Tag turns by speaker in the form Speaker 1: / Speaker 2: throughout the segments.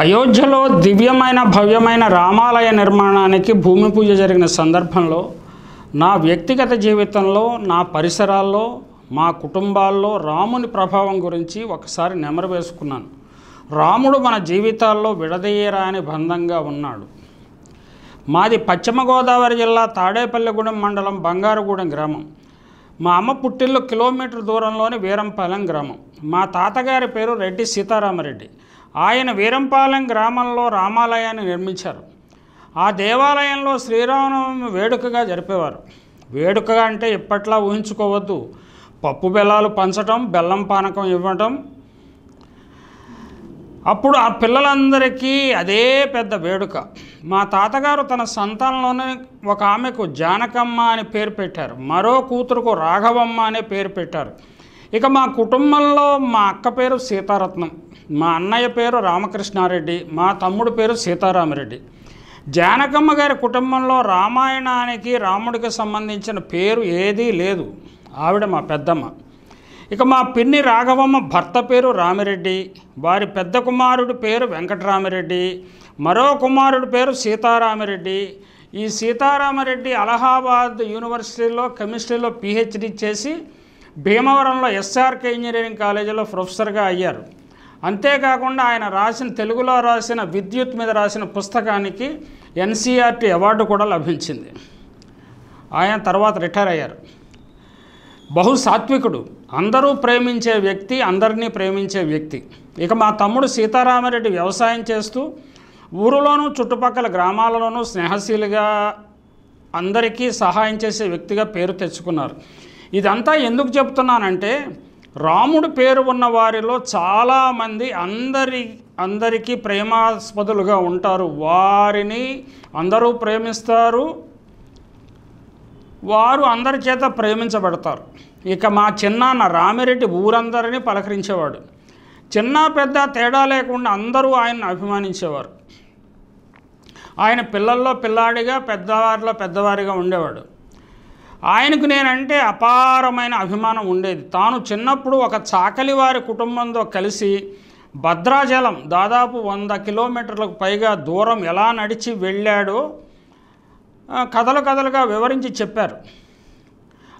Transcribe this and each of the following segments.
Speaker 1: అయోధ్యలో దివ్యమైన భవ్యమైన రామాలయ నిర్మాణానికి భూమి పూజ జరిగిన సందర్భంలో నా వ్యక్తిగత జీవితంలో నా పరిసరాల్లో మా కుటుంబాల్లో రాముని ప్రభావం గురించి ఒకసారి నెమరు వేసుకున్నాను రాముడు మన జీవితాల్లో విడదీయరాని బంధంగా ఉన్నాడు మాది పశ్చిమ గోదావరి జిల్లా తాడేపల్లిగూడెం మండలం బంగారుగూడెం గ్రామం మా అమ్మ పుట్టిల్లు కిలోమీటర్ దూరంలోని వీరంపాలెం గ్రామం మా తాతగారి పేరు రెడ్డి సీతారామరెడ్డి ఆయన వీరంపాలెం గ్రామంలో రామాలయాన్ని నిర్మించారు ఆ దేవాలయంలో శ్రీరామనవమి వేడుకగా జరిపేవారు వేడుకగా అంటే ఇప్పట్లా ఊహించుకోవద్దు పప్పు బెల్లాలు పంచటం బెల్లం పానకం ఇవ్వటం అప్పుడు ఆ పిల్లలందరికీ అదే పెద్ద వేడుక మా తాతగారు తన సంతానంలోనే ఒక ఆమెకు జానకమ్మ అని పేరు పెట్టారు మరో కూతురుకు రాఘవమ్మ అనే పేరు పెట్టారు ఇక మా కుటుంబంలో మా అక్క పేరు సీతారత్నం మా అన్నయ్య పేరు రామకృష్ణారెడ్డి మా తమ్ముడు పేరు సీతారామరెడ్డి జానకమ్మ గారి కుటుంబంలో రామాయణానికి రాముడికి సంబంధించిన పేరు ఏదీ లేదు ఆవిడ మా పెద్దమ్మ ఇక మా పిన్ని రాఘవమ్మ భర్త పేరు రామిరెడ్డి వారి పెద్ద కుమారుడి పేరు వెంకటరామిరెడ్డి మరో కుమారుడి పేరు సీతారామిరెడ్డి ఈ సీతారామరెడ్డి అలహాబాద్ యూనివర్సిటీలో కెమిస్ట్రీలో పిహెచ్డి చేసి భీమవరంలో ఎస్ఆర్కే ఇంజనీరింగ్ కాలేజీలో ప్రొఫెసర్గా అయ్యారు అంతేకాకుండా ఆయన రాసిన తెలుగులో రాసిన విద్యుత్ మీద రాసిన పుస్తకానికి ఎన్సీఆర్టీ అవార్డు కూడా లభించింది ఆయన తర్వాత రిటైర్ అయ్యారు బహు సాత్వికుడు అందరూ ప్రేమించే వ్యక్తి అందరినీ ప్రేమించే వ్యక్తి ఇక మా తమ్ముడు సీతారామరెడ్డి వ్యవసాయం చేస్తూ ఊరిలోనూ చుట్టుపక్కల గ్రామాలలోనూ స్నేహశీలుగా అందరికీ సహాయం చేసే వ్యక్తిగా పేరు తెచ్చుకున్నారు ఇదంతా ఎందుకు చెప్తున్నానంటే రాముడు పేరు ఉన్న వారిలో చాలామంది అందరి అందరికీ ప్రేమాస్పదులుగా ఉంటారు వారిని అందరూ ప్రేమిస్తారు వారు అందరి చేత ప్రేమించబడతారు ఇక మా చిన్నాన్న రామిరెడ్డి ఊరందరినీ పలకరించేవాడు చిన్న పెద్ద తేడా లేకుండా అందరూ ఆయన్ని అభిమానించేవారు ఆయన పిల్లల్లో పిల్లాడిగా పెద్దవారిలో పెద్దవారిగా ఉండేవాడు ఆయనకు నేనంటే అపారమైన అభిమానం ఉండేది తాను చిన్నప్పుడు ఒక చాకలి వారి కుటుంబంతో కలిసి భద్రాజలం దాదాపు వంద కిలోమీటర్లకు పైగా దూరం ఎలా నడిచి వెళ్ళాడో కథలు కథలుగా వివరించి చెప్పారు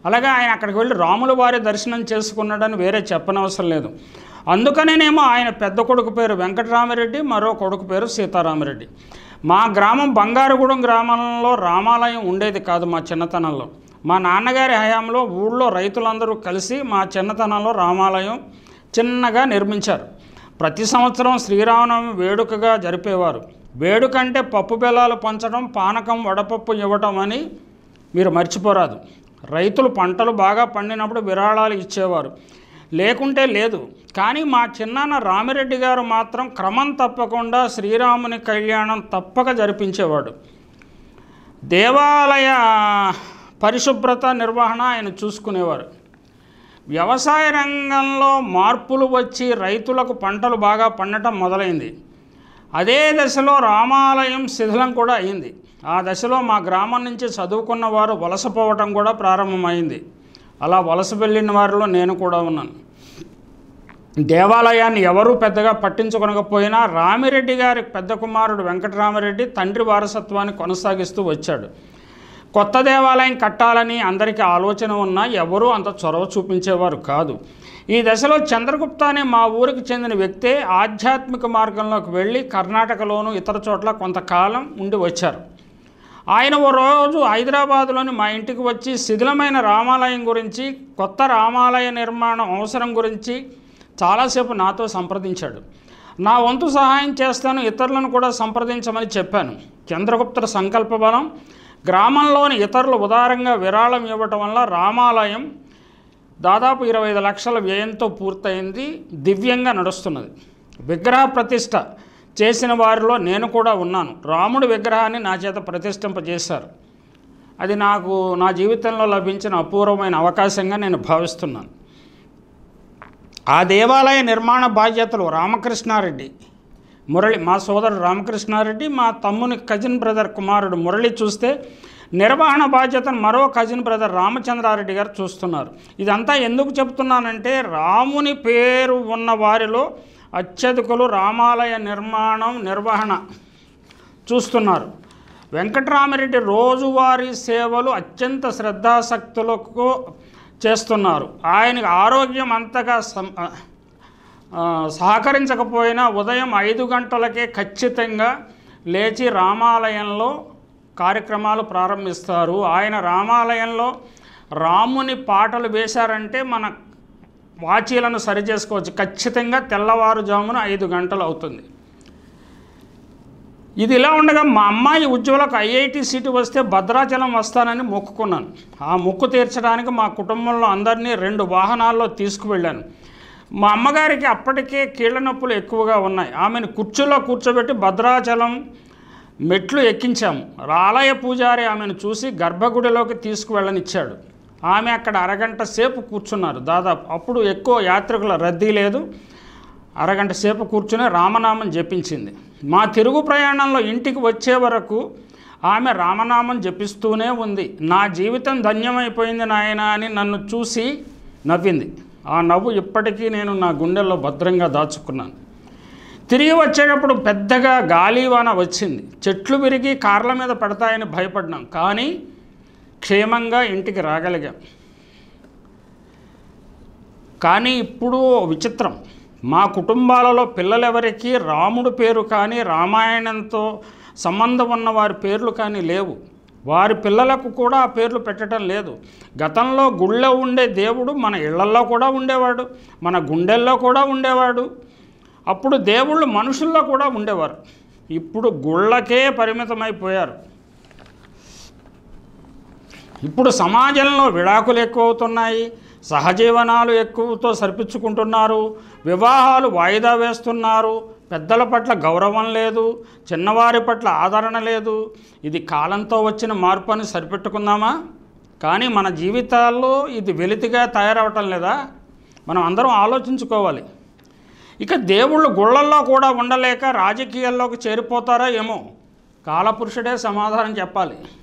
Speaker 1: అలాగే ఆయన అక్కడికి వెళ్ళి రాముల వారి దర్శనం చేసుకున్నాడని వేరే చెప్పనవసరం లేదు అందుకనేనేమో ఆయన పెద్ద కొడుకు పేరు వెంకటరామరెడ్డి మరో కొడుకు పేరు సీతారామరెడ్డి మా గ్రామం బంగారుగూడెం గ్రామంలో రామాలయం ఉండేది కాదు మా చిన్నతనంలో మా నాన్నగారి హయాంలో ఊళ్ళో రైతులందరూ కలిసి మా చిన్నతనంలో రామాలయం చిన్నగా నిర్మించారు ప్రతి సంవత్సరం శ్రీరామనవమి వేడుకగా జరిపేవారు వేడుక అంటే పప్పు బెల్లాలు పంచడం పానకం వడపప్పు ఇవ్వటం అని మీరు మర్చిపోరాదు రైతులు పంటలు బాగా పండినప్పుడు విరాళాలు ఇచ్చేవారు లేకుంటే లేదు కానీ మా చిన్నాన్న రామిరెడ్డి గారు మాత్రం క్రమం తప్పకుండా శ్రీరాముని కళ్యాణం తప్పక జరిపించేవాడు దేవాలయ పరిశుభ్రత నిర్వహణ ఆయన చూసుకునేవారు వ్యవసాయ రంగంలో మార్పులు వచ్చి రైతులకు పంటలు బాగా పండటం మొదలైంది అదే దశలో రామాలయం శిథిలం కూడా అయింది ఆ దశలో మా గ్రామం నుంచి చదువుకున్న వారు వలసపోవటం కూడా ప్రారంభమైంది అలా వలస వెళ్ళిన వారిలో నేను కూడా ఉన్నాను దేవాలయాన్ని ఎవరూ పెద్దగా పట్టించుకొనకపోయినా రామిరెడ్డి గారి పెద్ద కుమారుడు వెంకటరామరెడ్డి తండ్రి వారసత్వాన్ని కొనసాగిస్తూ వచ్చాడు కొత్త దేవాలయం కట్టాలని అందరికీ ఆలోచన ఉన్నా ఎవరూ అంత చొరవ చూపించేవారు కాదు ఈ దశలో చంద్రగుప్త అనే మా ఊరికి చెందిన వ్యక్తే ఆధ్యాత్మిక మార్గంలోకి వెళ్ళి కర్ణాటకలోను ఇతర చోట్ల కొంతకాలం ఉండి వచ్చారు ఆయన ఓ రోజు హైదరాబాదులోని మా ఇంటికి వచ్చి శిథిలమైన రామాలయం గురించి కొత్త రామాలయ నిర్మాణం అవసరం గురించి చాలాసేపు నాతో సంప్రదించాడు నా వంతు సహాయం చేస్తాను ఇతరులను కూడా సంప్రదించమని చెప్పాను చంద్రగుప్త సంకల్ప బలం గ్రామంలోని ఇతరులు ఉదారంగా విరాళం ఇవ్వటం వల్ల రామాలయం దాదాపు ఇరవై ఐదు లక్షల వ్యయంతో పూర్తయింది దివ్యంగా నడుస్తున్నది విగ్రహ ప్రతిష్ట చేసిన వారిలో నేను కూడా ఉన్నాను రాముడి విగ్రహాన్ని నా చేత ప్రతిష్టింపజేశారు అది నాకు నా జీవితంలో లభించిన అపూర్వమైన అవకాశంగా నేను భావిస్తున్నాను ఆ దేవాలయ నిర్మాణ బాధ్యతలు రామకృష్ణారెడ్డి మురళి మా సోదరుడు రామకృష్ణారెడ్డి మా తమ్ముని కజిన్ బ్రదర్ కుమారుడు మురళి చూస్తే నిర్వహణ బాధ్యతను మరో కజిన్ బ్రదర్ రామచంద్రారెడ్డి గారు చూస్తున్నారు ఇదంతా ఎందుకు చెప్తున్నానంటే రాముని పేరు ఉన్న వారిలో అత్యధికులు రామాలయ నిర్మాణం నిర్వహణ చూస్తున్నారు వెంకటరామరెడ్డి రోజువారీ సేవలు అత్యంత శ్రద్ధాశక్తులకు చేస్తున్నారు ఆయనకు ఆరోగ్యం అంతగా సహకరించకపోయినా ఉదయం ఐదు గంటలకే ఖచ్చితంగా లేచి రామాలయంలో కార్యక్రమాలు ప్రారంభిస్తారు ఆయన రామాలయంలో రాముని పాటలు వేశారంటే మన వాచీలను సరి చేసుకోవచ్చు ఖచ్చితంగా తెల్లవారుజామున ఐదు గంటలు అవుతుంది ఇది ఇలా ఉండగా మా అమ్మాయి ఉజ్వలకు ఐఐటి సీటు వస్తే భద్రాచలం వస్తానని మొక్కుకున్నాను ఆ మొక్కు తీర్చడానికి మా కుటుంబంలో అందరినీ రెండు వాహనాల్లో తీసుకువెళ్ళాను మా అమ్మగారికి అప్పటికే కీళ్ళ నొప్పులు ఎక్కువగా ఉన్నాయి ఆమెను కుర్చీలో కూర్చోబెట్టి భద్రాచలం మెట్లు ఎక్కించాము రాలయ పూజారి ఆమెను చూసి గర్భగుడిలోకి తీసుకువెళ్ళనిచ్చాడు ఆమె అక్కడ అరగంట సేపు కూర్చున్నారు దాదాపు అప్పుడు ఎక్కువ యాత్రికుల రద్దీ లేదు అరగంట సేపు కూర్చుని రామనామం జపించింది మా తిరుగు ప్రయాణంలో ఇంటికి వచ్చే వరకు ఆమె రామనామం జపిస్తూనే ఉంది నా జీవితం ధన్యమైపోయింది నాయన అని నన్ను చూసి నవ్వింది ఆ నవ్వు ఇప్పటికీ నేను నా గుండెల్లో భద్రంగా దాచుకున్నాను తిరిగి వచ్చేటప్పుడు పెద్దగా గాలివాన వచ్చింది చెట్లు విరిగి కార్ల మీద పడతాయని భయపడ్డాం కానీ క్షేమంగా ఇంటికి రాగలిగాం కానీ ఇప్పుడు విచిత్రం మా కుటుంబాలలో పిల్లలెవరికీ రాముడు పేరు కానీ రామాయణంతో సంబంధం ఉన్న వారి పేర్లు కానీ లేవు వారి పిల్లలకు కూడా ఆ పేర్లు పెట్టడం లేదు గతంలో గుళ్ళో ఉండే దేవుడు మన ఇళ్లల్లో కూడా ఉండేవాడు మన గుండెల్లో కూడా ఉండేవాడు అప్పుడు దేవుళ్ళు మనుషుల్లో కూడా ఉండేవారు ఇప్పుడు గుళ్ళకే పరిమితమైపోయారు ఇప్పుడు సమాజంలో విడాకులు ఎక్కువ అవుతున్నాయి సహజీవనాలు ఎక్కువతో సరిపించుకుంటున్నారు వివాహాలు వాయిదా వేస్తున్నారు పెద్దల పట్ల గౌరవం లేదు చిన్నవారి పట్ల ఆదరణ లేదు ఇది కాలంతో వచ్చిన మార్పు సరిపెట్టుకుందామా కానీ మన జీవితాల్లో ఇది వెలితిగా తయారవటం లేదా మనం అందరం ఆలోచించుకోవాలి ఇక దేవుళ్ళు గుళ్ళల్లో కూడా ఉండలేక రాజకీయాల్లోకి చేరిపోతారా ఏమో కాలపురుషుడే సమాధానం చెప్పాలి